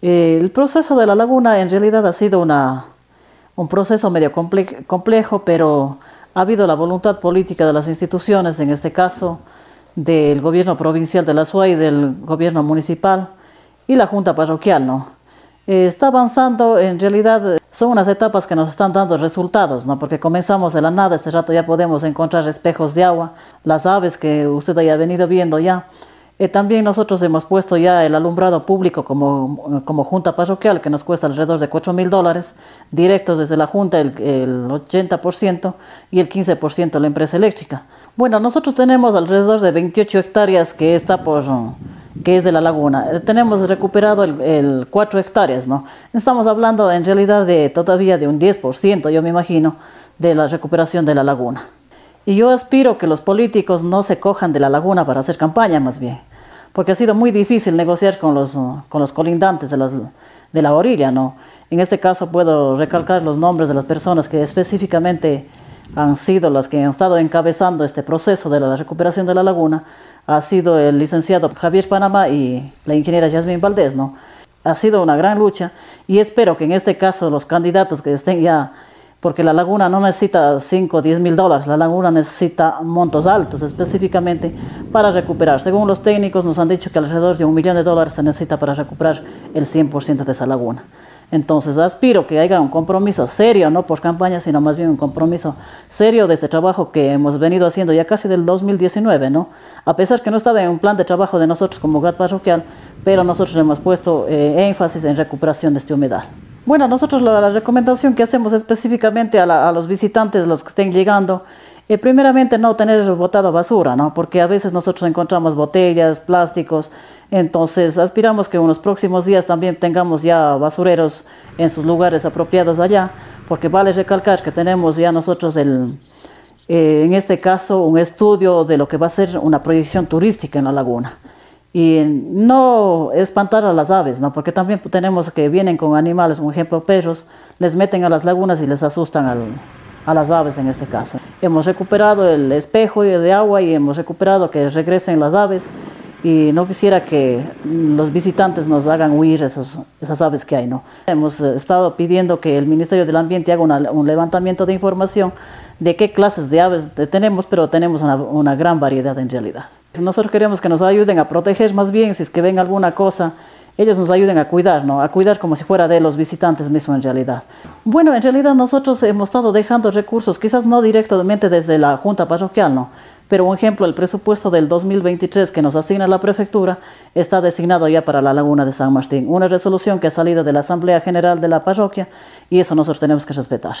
Eh, el proceso de la laguna en realidad ha sido una, un proceso medio complejo, pero ha habido la voluntad política de las instituciones, en este caso del gobierno provincial de la SUA y del gobierno municipal y la junta parroquial, ¿no? Eh, está avanzando, en realidad eh, son unas etapas que nos están dando resultados, ¿no? Porque comenzamos de la nada, este rato ya podemos encontrar espejos de agua, las aves que usted haya venido viendo ya. Eh, también nosotros hemos puesto ya el alumbrado público como, como junta parroquial, que nos cuesta alrededor de 4 mil dólares, directos desde la junta el, el 80% y el 15% la empresa eléctrica. Bueno, nosotros tenemos alrededor de 28 hectáreas que está por que es de la laguna. Eh, tenemos recuperado el, el, 4 hectáreas, ¿no? Estamos hablando en realidad de todavía de un 10%, yo me imagino, de la recuperación de la laguna. Y yo aspiro que los políticos no se cojan de la laguna para hacer campaña, más bien porque ha sido muy difícil negociar con los, con los colindantes de, las, de la orilla, ¿no? En este caso puedo recalcar los nombres de las personas que específicamente han sido las que han estado encabezando este proceso de la recuperación de la laguna, ha sido el licenciado Javier Panamá y la ingeniera Yasmin Valdés, ¿no? Ha sido una gran lucha y espero que en este caso los candidatos que estén ya porque la laguna no necesita 5 o 10 mil dólares, la laguna necesita montos altos específicamente para recuperar. Según los técnicos nos han dicho que alrededor de un millón de dólares se necesita para recuperar el 100% de esa laguna. Entonces aspiro que haya un compromiso serio, no por campaña, sino más bien un compromiso serio de este trabajo que hemos venido haciendo ya casi del 2019, ¿no? A pesar que no estaba en un plan de trabajo de nosotros como GAT parroquial, pero nosotros hemos puesto eh, énfasis en recuperación de este humedal. Bueno, nosotros la, recomendación que hacemos específicamente a, los visitantes, los que estén llegando, eh, primeramente no tener botado basura, ¿no? Porque a veces nosotros encontramos botellas, plásticos, entonces aspiramos que en los próximos días también tengamos ya basureros en sus lugares apropiados allá, porque vale recalcar que tenemos ya nosotros el, eh, en este caso un estudio de lo que va a ser una proyección turística en la laguna y no espantar a las aves, ¿no? Porque también tenemos que vienen con animales, por ejemplo, perros, les meten a las lagunas y les asustan a las aves en este caso. Hemos recuperado el espejo de agua y hemos recuperado que regresen las aves y no quisiera que los visitantes nos hagan huir esas aves que hay. ¿no? Hemos estado pidiendo que el Ministerio del Ambiente haga un levantamiento de información de qué clases de aves tenemos, pero tenemos una gran variedad en realidad. Nosotros queremos que nos ayuden a proteger, más bien si es que ven alguna cosa, ellos nos ayuden a cuidar, ¿no? A cuidar como si fuera de los visitantes mismo en realidad. Bueno, en realidad nosotros hemos estado dejando recursos, quizás no directamente desde la Junta Parroquial, ¿no? Pero un ejemplo, el presupuesto del 2023 que nos asigna la prefectura está designado ya para la laguna de San Martín, una resolución que ha salido de la Asamblea General de la Parroquia y eso nosotros tenemos que respetar.